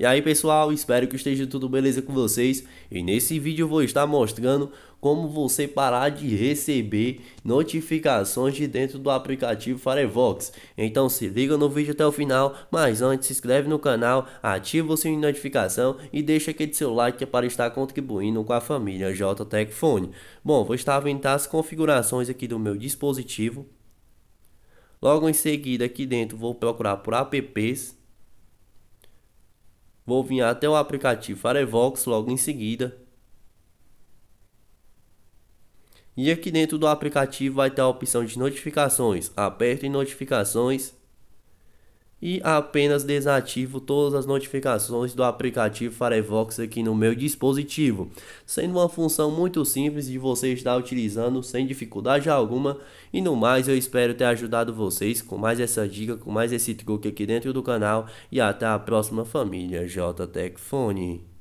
E aí pessoal, espero que esteja tudo beleza com vocês e nesse vídeo eu vou estar mostrando como você parar de receber notificações de dentro do aplicativo Firefox. Então se liga no vídeo até o final, mas antes se inscreve no canal, ativa o sininho de notificação e deixa aquele seu like é para estar contribuindo com a família JTEC Bom, vou estar vendo as configurações aqui do meu dispositivo. Logo em seguida aqui dentro vou procurar por apps Vou vir até o aplicativo Firefox logo em seguida. E aqui dentro do aplicativo vai ter a opção de notificações. Aperto em notificações e apenas desativo todas as notificações do aplicativo Firefox aqui no meu dispositivo, sendo uma função muito simples de você estar utilizando sem dificuldade alguma. E no mais, eu espero ter ajudado vocês com mais essa dica, com mais esse truque aqui dentro do canal e até a próxima família JTechfone